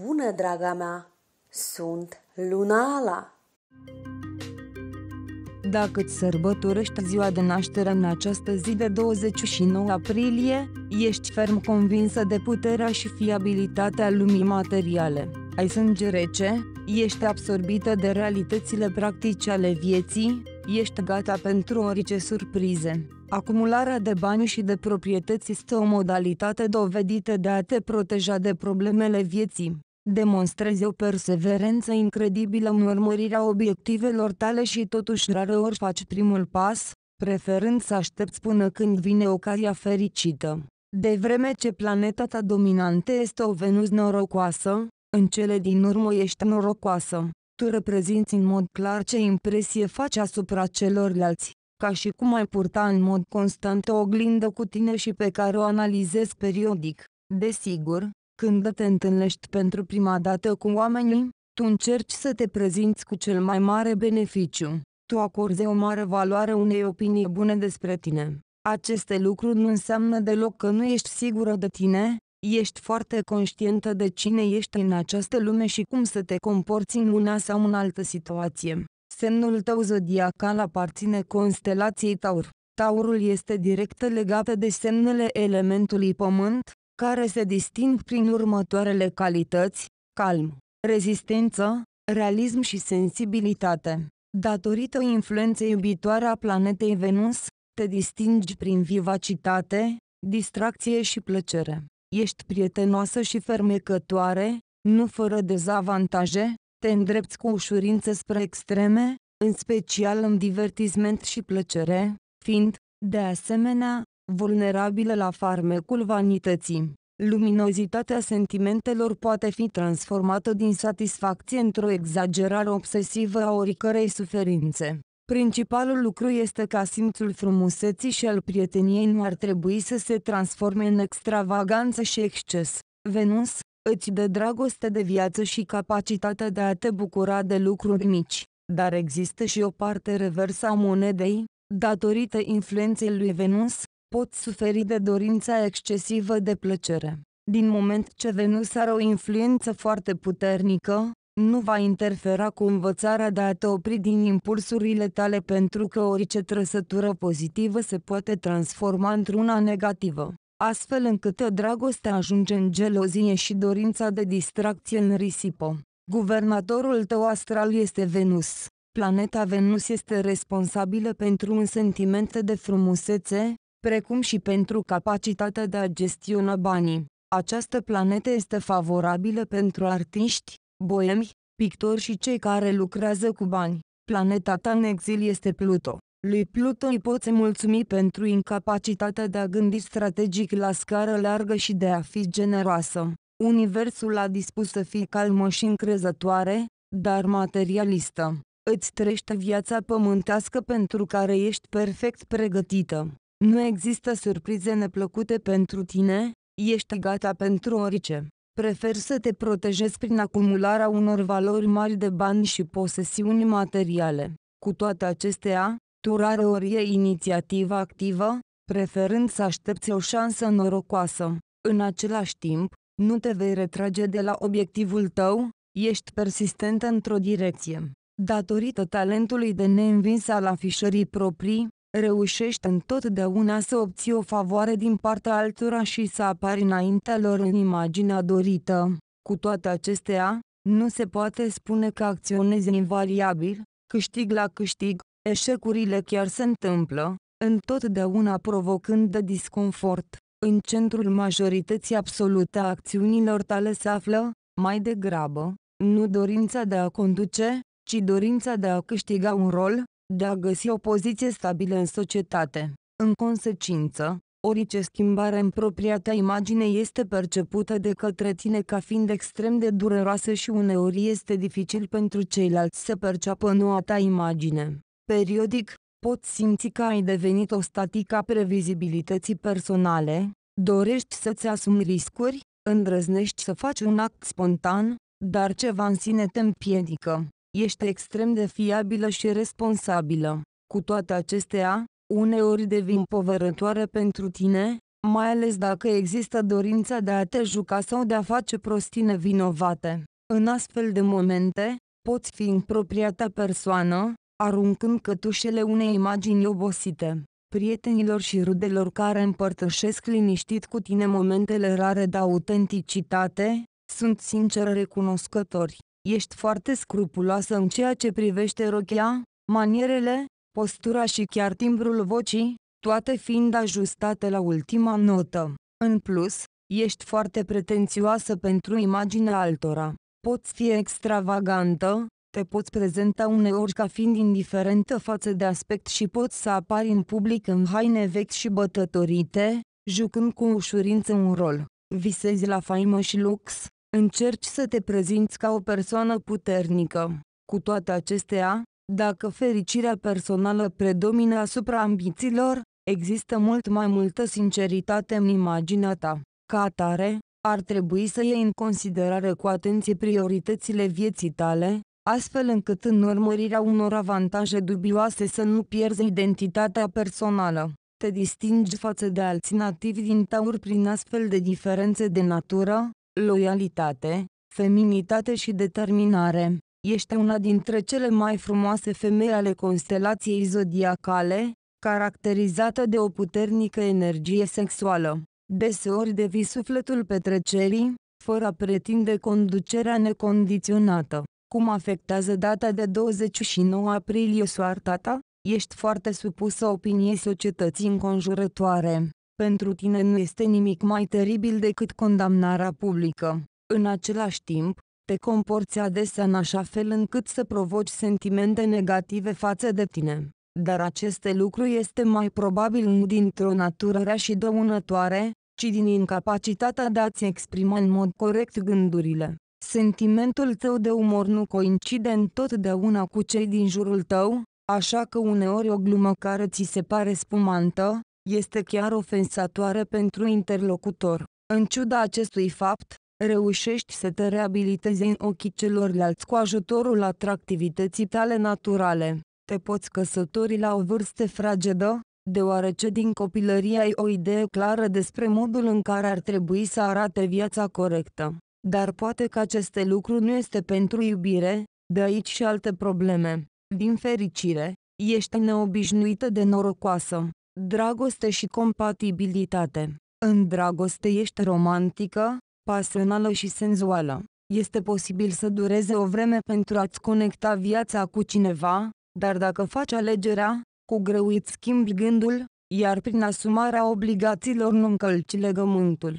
Bună, draga mea! Sunt Lunala! Dacă îți sărbătorești ziua de naștere în această zi de 29 aprilie, ești ferm convinsă de puterea și fiabilitatea lumii materiale, ai sânge rece, ești absorbită de realitățile practice ale vieții, ești gata pentru orice surprize. Acumularea de bani și de proprietăți este o modalitate dovedită de a te proteja de problemele vieții. Demonstrezi o perseverență incredibilă în urmărirea obiectivelor tale și totuși rareori faci primul pas, preferând să aștepți până când vine ocazia fericită. De vreme ce planeta ta dominantă este o Venus norocoasă, în cele din urmă ești norocoasă. Tu reprezinți în mod clar ce impresie faci asupra celorlalți ca și cum ai purta în mod constant o oglindă cu tine și pe care o analizezi periodic. Desigur, când te întâlnești pentru prima dată cu oamenii, tu încerci să te prezinți cu cel mai mare beneficiu. Tu acorzi o mare valoare unei opinii bune despre tine. Aceste lucruri nu înseamnă deloc că nu ești sigură de tine, ești foarte conștientă de cine ești în această lume și cum să te comporți în una sau în altă situație. Semnul tău zodiacal aparține constelației Taur. Taurul este direct legat de semnele elementului pământ, care se disting prin următoarele calități, calm, rezistență, realism și sensibilitate. Datorită influenței iubitoare a planetei Venus, te distingi prin vivacitate, distracție și plăcere. Ești prietenoasă și fermecătoare, nu fără dezavantaje, te îndrepți cu ușurință spre extreme, în special în divertisment și plăcere, fiind, de asemenea, vulnerabilă la farmecul vanității. Luminozitatea sentimentelor poate fi transformată din satisfacție într-o exagerare obsesivă a oricărei suferințe. Principalul lucru este ca simțul frumuseții și al prieteniei nu ar trebui să se transforme în extravaganță și exces. Venus, îți dă dragoste de viață și capacitatea de a te bucura de lucruri mici, dar există și o parte reversă a monedei, datorită influenței lui Venus, pot suferi de dorința excesivă de plăcere. Din moment ce Venus are o influență foarte puternică, nu va interfera cu învățarea de a te opri din impulsurile tale pentru că orice trăsătură pozitivă se poate transforma într-una negativă astfel încât dragostea ajunge în gelozie și dorința de distracție în risipă. Guvernatorul tău astral este Venus. Planeta Venus este responsabilă pentru un sentiment de frumusețe, precum și pentru capacitatea de a gestiona banii. Această planetă este favorabilă pentru artiști, boemi, pictori și cei care lucrează cu bani. Planeta ta în exil este Pluto. Lui Pluto îi poți mulțumi pentru incapacitatea de a gândi strategic la scară largă și de a fi generoasă. Universul a dispus să fii calmă și încrezătoare, dar materialistă. Îți trește viața pământească pentru care ești perfect pregătită. Nu există surprize neplăcute pentru tine, ești gata pentru orice. Prefer să te protejezi prin acumularea unor valori mari de bani și posesiuni materiale. Cu toate acestea, tu ori e inițiativa activă, preferând să aștepți o șansă norocoasă. În același timp, nu te vei retrage de la obiectivul tău, ești persistent într-o direcție. Datorită talentului de neînvins al afișării proprii, reușești întotdeauna să obții o favoare din partea altora și să apari înaintea lor în imaginea dorită. Cu toate acestea, nu se poate spune că acționezi invariabil, câștig la câștig, Eșecurile chiar se întâmplă, întotdeauna provocând disconfort. În centrul majorității absolute a acțiunilor tale se află, mai degrabă, nu dorința de a conduce, ci dorința de a câștiga un rol, de a găsi o poziție stabilă în societate. În consecință, orice schimbare în propria ta imagine este percepută de către tine ca fiind extrem de dureroasă și uneori este dificil pentru ceilalți să perceapă noua ta imagine. Periodic, poți simți că ai devenit o statică a previzibilității personale, dorești să-ți asumi riscuri, îndrăznești să faci un act spontan, dar ceva în sine te împiedică. Ești extrem de fiabilă și responsabilă. Cu toate acestea, uneori devin povărătoare pentru tine, mai ales dacă există dorința de a te juca sau de a face prostii nevinovate. În astfel de momente, poți fi în propria ta persoană, aruncând cătușele unei imagini obosite. Prietenilor și rudelor care împărtășesc liniștit cu tine momentele rare de autenticitate, sunt sincer recunoscători. Ești foarte scrupuloasă în ceea ce privește rochia, manierele, postura și chiar timbrul vocii, toate fiind ajustate la ultima notă. În plus, ești foarte pretențioasă pentru imaginea altora. Poți fi extravagantă, te poți prezenta uneori ca fiind indiferentă față de aspect și poți să apari în public în haine vechi și bătătorite, jucând cu ușurință un rol. Visezi la faimă și lux, încerci să te prezinți ca o persoană puternică. Cu toate acestea, dacă fericirea personală predomină asupra ambițiilor, există mult mai multă sinceritate în imaginea ta. Ca atare, ar trebui să iei în considerare cu atenție prioritățile vieții tale, astfel încât în urmărirea unor avantaje dubioase să nu pierzi identitatea personală. Te distingi față de alții nativi din taur prin astfel de diferențe de natură, loialitate, feminitate și determinare. Ești una dintre cele mai frumoase femei ale constelației zodiacale, caracterizată de o puternică energie sexuală. Deseori devii sufletul petrecerii, fără a pretinde conducerea necondiționată. Cum afectează data de 29 aprilie soarta ta? Ești foarte supusă opiniei societății înconjurătoare. Pentru tine nu este nimic mai teribil decât condamnarea publică. În același timp, te comporți adesea în așa fel încât să provoci sentimente negative față de tine. Dar acest lucru este mai probabil nu dintr-o natură rea și dăunătoare, ci din incapacitatea de a-ți exprima în mod corect gândurile. Sentimentul tău de umor nu coincide întotdeauna cu cei din jurul tău, așa că uneori o glumă care ți se pare spumantă, este chiar ofensatoare pentru interlocutor. În ciuda acestui fapt, reușești să te reabilitezi în ochii celorlalți cu ajutorul atractivității tale naturale. Te poți căsători la o vârstă fragedă, deoarece din copilărie ai o idee clară despre modul în care ar trebui să arate viața corectă. Dar poate că aceste lucruri nu este pentru iubire, de aici și alte probleme. Din fericire, ești neobișnuită de norocoasă. Dragoste și compatibilitate. În dragoste ești romantică, pasională și senzuală. Este posibil să dureze o vreme pentru a-ți conecta viața cu cineva, dar dacă faci alegerea, cu greu îți schimbi gândul, iar prin asumarea obligațiilor nu încălci legământul.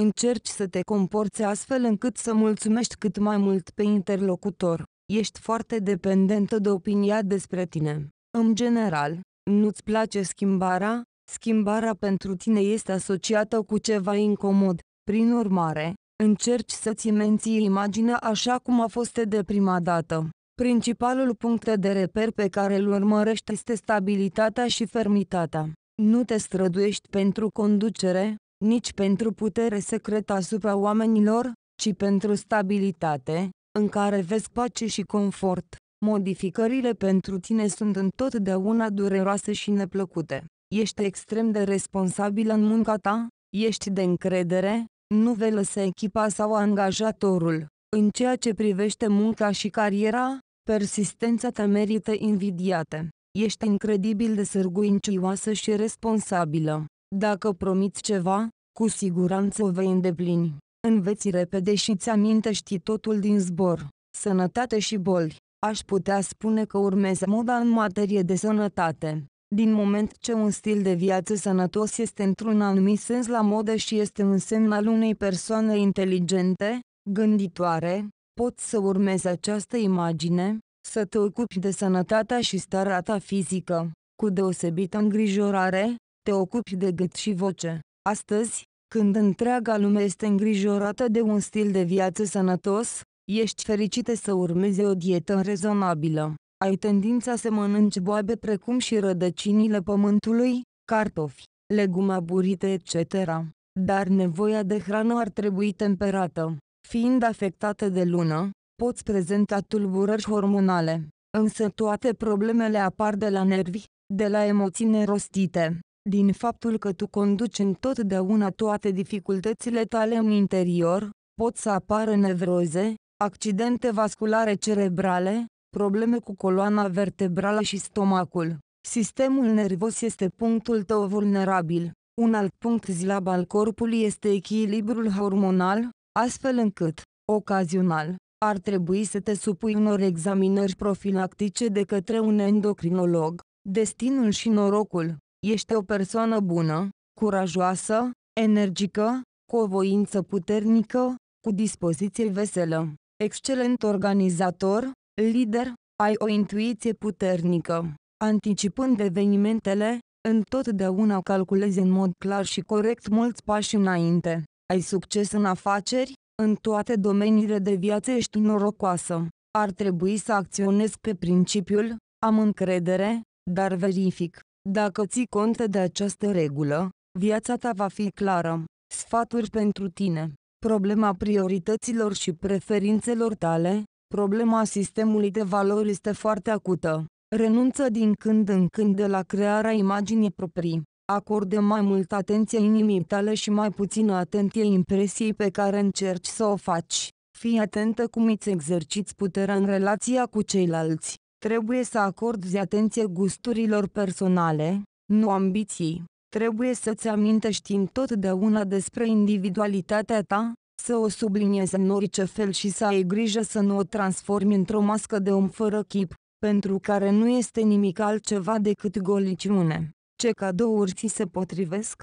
Încerci să te comporți astfel încât să mulțumești cât mai mult pe interlocutor. Ești foarte dependentă de opinia despre tine. În general, nu-ți place schimbarea? Schimbarea pentru tine este asociată cu ceva incomod. Prin urmare, încerci să-ți menții imaginea așa cum a fost de prima dată. Principalul punct de reper pe care îl urmărești este stabilitatea și fermitatea. Nu te străduiești pentru conducere, nici pentru putere secretă asupra oamenilor, ci pentru stabilitate, în care vezi pace și confort. Modificările pentru tine sunt întotdeauna dureroase și neplăcute. Ești extrem de responsabil în munca ta, ești de încredere, nu vei lăsa echipa sau angajatorul. În ceea ce privește munca și cariera, persistența ta merită invidiate. Ești incredibil de sârguincioasă și responsabilă. Dacă promiți ceva, cu siguranță o vei îndeplini. Înveți repede și îți amintești totul din zbor. Sănătate și boli. Aș putea spune că urmează moda în materie de sănătate. Din moment ce un stil de viață sănătos este într-un anumit sens la modă și este un semn al unei persoane inteligente, gânditoare, poți să urmezi această imagine, să te ocupi de sănătatea și starea ta fizică, cu deosebită îngrijorare, te ocupi de gât și voce. Astăzi, când întreaga lume este îngrijorată de un stil de viață sănătos, ești fericită să urmezi o dietă rezonabilă. Ai tendința să mănânci boabe precum și rădăcinile pământului, cartofi, legume aburite etc. Dar nevoia de hrană ar trebui temperată. Fiind afectată de lună, poți prezenta tulburări hormonale, însă toate problemele apar de la nervi, de la emoții nerostite, din faptul că tu conduci întotdeauna toate dificultățile tale în interior, pot să apară nevroze, accidente vasculare cerebrale, probleme cu coloana vertebrală și stomacul. Sistemul nervos este punctul tău vulnerabil. Un alt punct slab al corpului este echilibrul hormonal, astfel încât, ocazional, ar trebui să te supui unor examinări profilactice de către un endocrinolog. Destinul și norocul Ești o persoană bună, curajoasă, energică, cu o voință puternică, cu dispoziție veselă, excelent organizator, lider, ai o intuiție puternică. Anticipând evenimentele, întotdeauna calculezi în mod clar și corect mulți pași înainte. Ai succes în afaceri, în toate domeniile de viață ești norocoasă. Ar trebui să acționez pe principiul, am încredere, dar verific. Dacă ții cont de această regulă, viața ta va fi clară. Sfaturi pentru tine. Problema priorităților și preferințelor tale, problema sistemului de valori este foarte acută. Renunță din când în când de la crearea imaginii proprii. Acordă mai multă atenție inimii tale și mai puțină atenție impresiei pe care încerci să o faci. Fii atentă cum îți exerciți puterea în relația cu ceilalți. Trebuie să acorzi atenție gusturilor personale, nu ambiții. Trebuie să-ți amintești întotdeauna despre individualitatea ta, să o subliniezi în orice fel și să ai grijă să nu o transformi într-o mască de om fără chip, pentru care nu este nimic altceva decât goliciune. Ce cadouri ți se potrivesc?